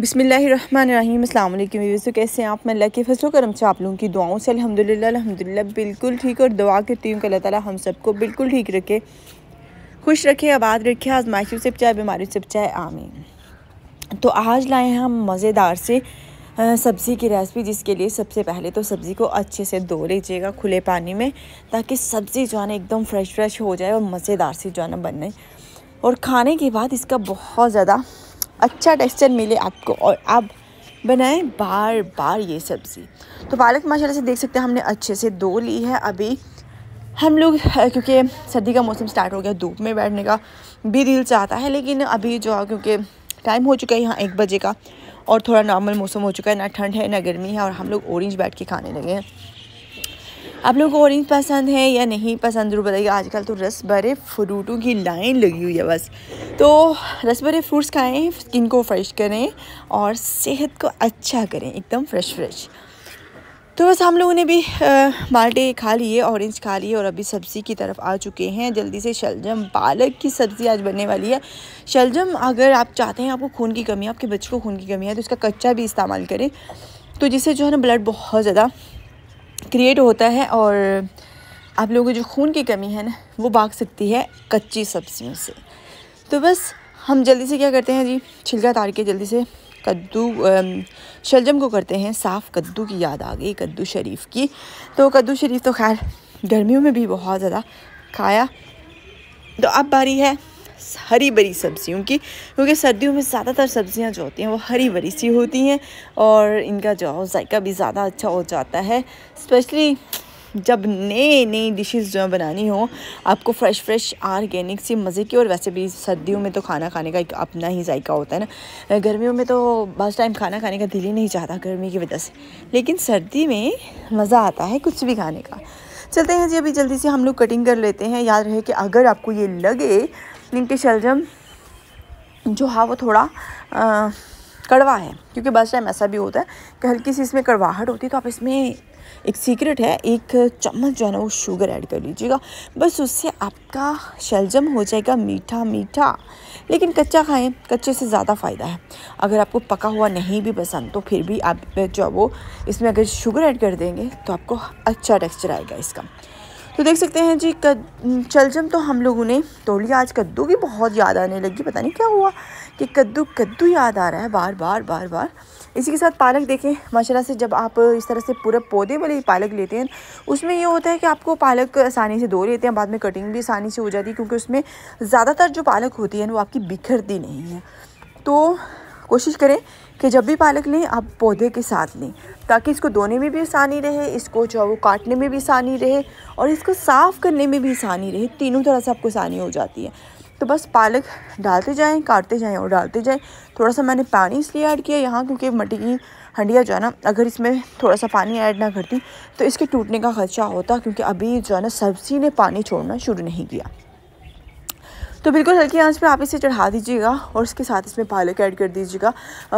बिसमीम अल्लाम व्यवर्स तो कैसे हैं आप मैं अल्लाह के फसलों करम से आप लोगों की दुआओं से अल्हम्दुलिल्लाह अल्हम्दुलिल्लाह बिल्कुल ठीक और दुआ करती हूँ कि अल्लाह ताला हम सबको बिल्कुल ठीक रखे खुश रखे आबाद रखे आजमाइशों से बचाए बीमारी से बचाए आमीन तो आज लाए हैं हम मज़ेदार से सब्ज़ी की रेसिपी जिसके लिए सबसे पहले तो सब्ज़ी को अच्छे से धो लीजिएगा खुले पानी में ताकि सब्ज़ी जो है ना एकदम फ्रेश फ्रेश हो जाए और मज़ेदार सी जो है ना बने और खाने के बाद इसका बहुत ज़्यादा अच्छा टेक्सचर मिले आपको और आप बनाएं बार बार ये सब्ज़ी तो पालक माशाल्लाह से देख सकते हैं हमने अच्छे से दो ली है अभी हम लोग क्योंकि सर्दी का मौसम स्टार्ट हो गया धूप में बैठने का भी दिल चाहता है लेकिन अभी जो क्योंकि टाइम हो चुका है यहाँ एक बजे का और थोड़ा नॉर्मल मौसम हो चुका है ना ठंड है ना गर्मी है और हम लोग ऑरेंज बैठ के खाने लगे हैं आप लोगों को ऑरेंज पसंद है या नहीं पसंद जरूर बताइए आजकल तो रस भरे फ्रूटों की लाइन लगी हुई है बस तो रस भरे फ्रूट्स खाएँ स्किन को फ्रेश करें और सेहत को अच्छा करें एकदम फ्रेश फ्रेश तो बस हम लोगों ने भी माल्टे खा लिए ऑरेंज खा लिए और अभी सब्ज़ी की तरफ आ चुके हैं जल्दी से शलजम पालक की सब्ज़ी आज बनने वाली है शलजम अगर आप चाहते हैं आपको खून की कमी है आपके बच्चे को खून की कमी है तो इसका कच्चा भी इस्तेमाल करें तो जिससे जो है ना ब्लड बहुत ज़्यादा क्रिएट होता है और आप लोगों की जो खून की कमी है ना वो भाग सकती है कच्ची सब्जियों से तो बस हम जल्दी से क्या करते हैं जी छिलका तार के जल्दी से कद्दू शलजम को करते हैं साफ़ कद्दू की याद आ गई कद्दू शरीफ की तो कद्दू शरीफ तो खैर गर्मियों में भी बहुत ज़्यादा खाया तो अब बारी है हरी भरी सब्जियों की क्योंकि सर्दियों में ज़्यादातर सब्जियां जो होती हैं वो हरी भरी सी होती हैं और इनका जो है जायका भी ज़्यादा अच्छा हो जाता है स्पेशली जब नए नई डिशेस जो है बनानी हो आपको फ्रेश फ्रेश आर्गेनिक सी मज़े की और वैसे भी सर्दियों में तो खाना खाने का एक अपना ही जायका होता है ना गर्मियों में तो बस टाइम खाना खाने का दिल ही नहीं चाहता गर्मी की वजह से लेकिन सर्दी में मज़ा आता है कुछ भी खाने का चलते हैं जी अभी जल्दी से हम लोग कटिंग कर लेते हैं याद रहे कि अगर आपको ये लगे लिंक शलजम जो है हाँ वो थोड़ा आ, कड़वा है क्योंकि बस टाइम ऐसा भी होता है कि हल्की सी इसमें कड़वाहट होती है तो आप इसमें एक सीक्रेट है एक चम्मच जो है ना वो शुगर ऐड कर लीजिएगा बस उससे आपका शलजम हो जाएगा मीठा मीठा लेकिन कच्चा खाएं कच्चे से ज़्यादा फ़ायदा है अगर आपको पका हुआ नहीं भी पसंद तो फिर भी आप जो वो इसमें अगर शुगर ऐड कर देंगे तो आपको अच्छा टेक्स्चर आएगा इसका तो देख सकते हैं जी चलजम तो हम लोगों ने तोड़ लिया आज कद्दू भी बहुत याद आने लगी पता नहीं क्या हुआ कि कद्दू कद्दू याद आ रहा है बार बार बार बार इसी के साथ पालक देखें माशाल्लाह से जब आप इस तरह से पूरे पौधे वाले पालक लेते हैं उसमें ये होता है कि आपको पालक आसानी से धो लेते हैं बाद में कटिंग भी आसानी से हो जाती है क्योंकि उसमें ज़्यादातर जो पालक होती है वो आपकी बिखरती नहीं है तो कोशिश करें कि जब भी पालक लें आप पौधे के साथ लें ताकि इसको धोने में भी आसानी रहे इसको जो है वो काटने में भी आसानी रहे और इसको साफ़ करने में भी आसानी रहे तीनों तरह से आपको आसानी हो जाती है तो बस पालक डालते जाएं काटते जाएं और डालते जाएं थोड़ा सा मैंने पानी इसलिए ऐड किया यहाँ क्योंकि मटी की हंडिया जो है ना अगर इसमें थोड़ा सा पानी ऐड ना करती तो इसके टूटने का खर्चा होता क्योंकि अभी जो है ना सब्ज़ी ने पानी छोड़ना शुरू नहीं किया तो बिल्कुल हल्की आंच पे आप इसे चढ़ा दीजिएगा और उसके साथ इसमें पालक ऐड कर दीजिएगा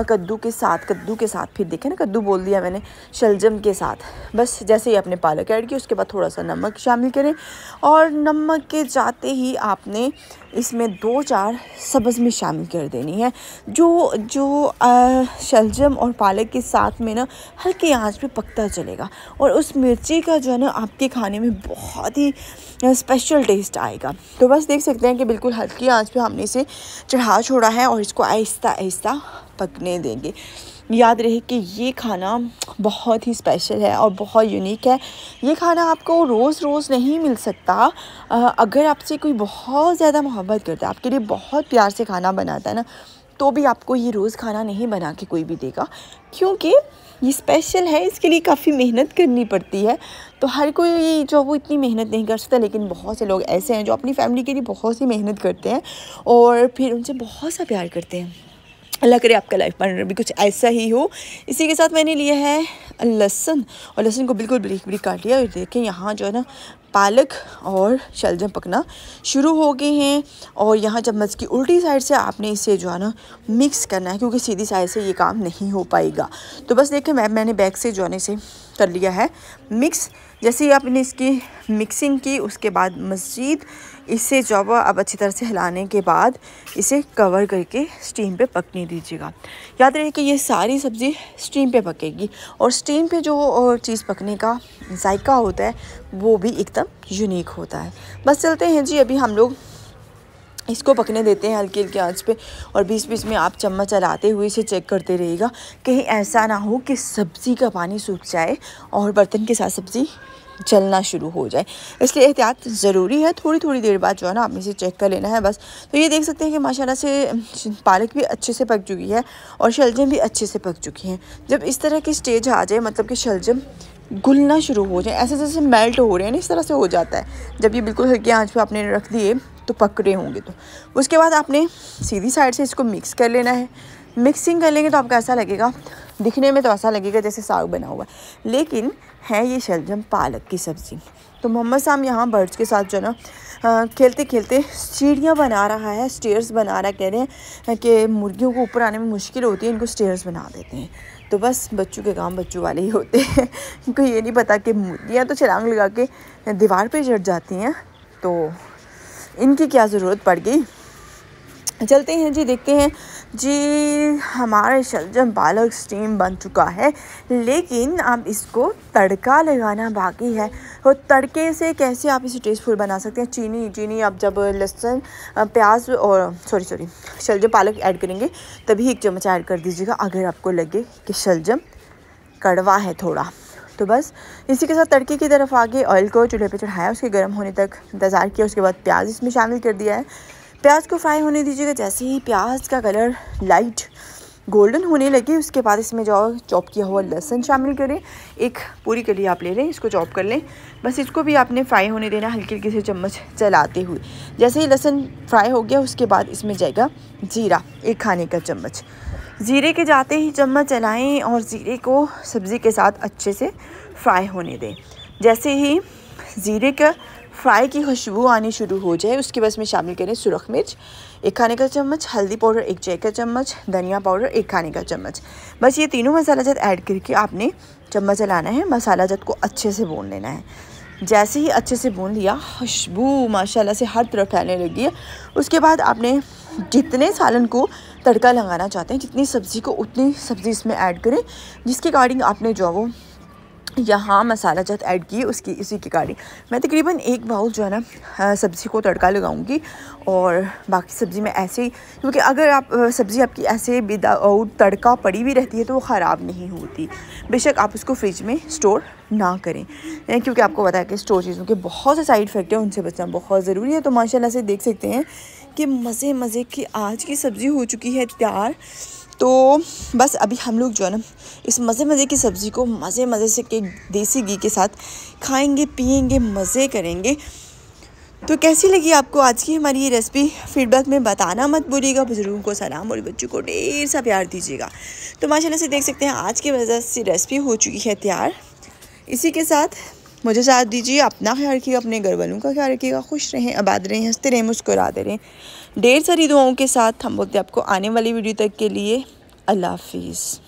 कद्दू के साथ कद्दू के साथ फिर देखें ना कद्दू बोल दिया मैंने शलजम के साथ बस जैसे ही आपने पालक ऐड किया उसके बाद थोड़ा सा नमक शामिल करें और नमक के जाते ही आपने इसमें दो चार सब्ज़ में शामिल कर देनी है जो जो शलजम और पालक के साथ में ना हल्के आंच पे पकता चलेगा और उस मिर्ची का जो है ना आपके खाने में बहुत ही स्पेशल टेस्ट आएगा तो बस देख सकते हैं कि बिल्कुल हल्की आंच पे हमने इसे चढ़ा छोड़ा है और इसको आहिस्ता आहिस्ता पकने देंगे याद रहे कि ये खाना बहुत ही स्पेशल है और बहुत यूनिक है ये खाना आपको रोज़ रोज़ नहीं मिल सकता अगर आपसे कोई बहुत ज़्यादा मोहब्बत करता है आपके लिए बहुत प्यार से खाना बनाता है ना तो भी आपको ये रोज़ खाना नहीं बना के कोई भी देगा क्योंकि ये स्पेशल है इसके लिए काफ़ी मेहनत करनी पड़ती है तो हर कोई जो वो इतनी मेहनत नहीं कर सकता लेकिन बहुत से लोग ऐसे हैं जो अपनी फैमिली के लिए बहुत सी मेहनत करते हैं और फिर उनसे बहुत सा प्यार करते हैं अल्लाह करे आपका लाइफ पार्टनर भी कुछ ऐसा ही हो इसी के साथ मैंने लिया है लहसुन और लहसुन को बिल्कुल ब्रिक ब्रिक काट लिया और देखें यहाँ जो है ना पालक और शलजम पकना शुरू हो गए हैं और यहाँ चम्मच की उल्टी साइड से आपने इसे जो है ना मिक्स करना है क्योंकि सीधी साइड से ये काम नहीं हो पाएगा तो बस देखें मैं मैंने बैग से जो है इसे कर लिया है मिक्स जैसे ही आपने इसकी मिक्सिंग की उसके बाद मज़ीद इसे जब आप अच्छी तरह से हिलाने के बाद इसे कवर करके स्टीम पे पकने दीजिएगा याद रहे कि ये सारी सब्ज़ी स्टीम पे पकेगी और स्टीम पे जो चीज़ पकने का जायका होता है वो भी एकदम यूनिक होता है बस चलते हैं जी अभी हम लोग इसको पकने देते हैं हल्की हल्की आंच पे और बीच बीच में आप चम्मच चलाते हुए इसे चेक करते रहिएगा कहीं ऐसा ना हो कि सब्ज़ी का पानी सूख जाए और बर्तन के साथ सब्ज़ी जलना शुरू हो जाए इसलिए एहतियात ज़रूरी है थोड़ी थोड़ी देर बाद जो है ना आपने इसे चेक कर लेना है बस तो ये देख सकते हैं कि माशाल्लाह से पालक भी अच्छे से पक चुकी है और शलजम भी अच्छे से पक चुकी हैं जब इस तरह की स्टेज आ जाए मतलब कि शलजम घुलना शुरू हो जाए ऐसे जैसे मेल्ट हो रहे हैं ना इस तरह से हो जाता है जब ये बिल्कुल हल्की आँच पर आपने रख दिए तो पकड़े होंगे तो उसके बाद आपने सीधी साइड से इसको मिक्स कर लेना है मिक्सिंग कर लेंगे तो आपको ऐसा लगेगा दिखने में तो ऐसा लगेगा जैसे साग बना हुआ लेकिन है ये शलजम पालक की सब्ज़ी तो मोहम्मद साहब यहाँ बर्ड्स के साथ जो ना खेलते खेलते सीढ़ियाँ बना रहा है स्टेयर्स बना रहा है कह रहे हैं कि मुर्गियों को ऊपर आने में मुश्किल होती है इनको स्टेयर्स बना देते हैं तो बस बच्चों के काम बच्चों वाले ही होते हैं इनको ये नहीं पता कि मुर्गियाँ तो छलांग लगा के दीवार पर चढ़ जाती हैं तो इनकी क्या ज़रूरत पड़ गई चलते हैं जी देखते हैं जी हमारा शलजम पालक स्टीम बन चुका है लेकिन अब इसको तड़का लगाना बाकी है और तड़के से कैसे आप इसे टेस्टफुल बना सकते हैं चीनी चीनी आप जब लहसुन प्याज और सॉरी सॉरी शलजम पालक ऐड करेंगे तभी एक चम्मच ऐड कर दीजिएगा अगर आपको लगे कि शलजम कड़वा है थोड़ा तो बस इसी के साथ तड़के की तरफ आगे ऑयल को चूल्हे पे चढ़ाया उसके गर्म होने तक इंतज़ार किया उसके बाद प्याज इसमें शामिल कर दिया है प्याज को फ्राई होने दीजिएगा जैसे ही प्याज का कलर लाइट गोल्डन होने लगे उसके बाद इसमें जो चॉप किया हुआ लहसुन शामिल करें एक पूरी कली आप ले लें इसको चॉप कर लें बस इसको भी आपने फ्राई होने देना हल्की हल्की से चम्मच चलाते हुए जैसे ही लहसुन फ्राई हो गया उसके बाद इसमें जाएगा जीरा एक खाने का चम्मच ज़ीरे के जाते ही चम्मच चलाएं और ज़ीरे को सब्ज़ी के साथ अच्छे से फ्राई होने दें जैसे ही ज़ीरे का फ्राई की खुशबू आनी शुरू हो जाए उसके बस में शामिल करें सुरख मिर्च एक खाने का चम्मच हल्दी पाउडर एक चाय का चम्मच धनिया पाउडर एक खाने का चम्मच बस ये तीनों मसाला जात ऐड करके आपने चम्मच चलाना है मसाला जात को अच्छे से भून लेना है जैसे ही अच्छे से भून लिया खुशबू माशाल्लाह से हर तरफ फैलने लगी है उसके बाद आपने जितने सालन को तड़का लगाना चाहते हैं जितनी सब्ज़ी को उतनी सब्ज़ी इसमें ऐड करें जिसके अकॉर्डिंग आपने जो है वो यहाँ मसाला जात ऐड किए उसकी इसी के कारण मैं तकरीबन एक बाउल जो है ना सब्ज़ी को तड़का लगाऊंगी और बाकी सब्ज़ी में ऐसे ही क्योंकि अगर आप सब्ज़ी आपकी ऐसे विदाउट तड़का पड़ी भी रहती है तो वो ख़राब नहीं होती बेशक आप उसको फ्रिज में स्टोर ना करें क्योंकि आपको पता है कि स्टोर चीज़ों के बहुत से साइड इफ़ेक्ट हैं उनसे बचना बहुत ज़रूरी है तो माशाला से देख सकते हैं के मज़े मज़े की आज की सब्ज़ी हो चुकी है तैयार तो बस अभी हम लोग जो है ना इस मज़े मज़े की सब्ज़ी को मज़े मज़े से के देसी घी के साथ खाएंगे पिएंगे मज़े करेंगे तो कैसी लगी आपको आज की हमारी ये रेसिपी फीडबैक में बताना मत भूलिएगा बुज़ुर्गों को सलाम और बच्चों को ढेर सा प्यार दीजिएगा तो माशाल्लाह से देख सकते हैं आज की वजह से रेसिपी हो चुकी है तैयार इसी के साथ मुझे साथ दीजिए अपना ख्याल रखिएगा अपने घर वालों का ख्याल रखिएगा खुश रहें आबाद रहें हंसते रहें मुस्कुराते रहें ढेर सारी दुआओं के साथ हम बोलते हैं आपको आने वाली वीडियो तक के लिए अल्लाह हाफिज़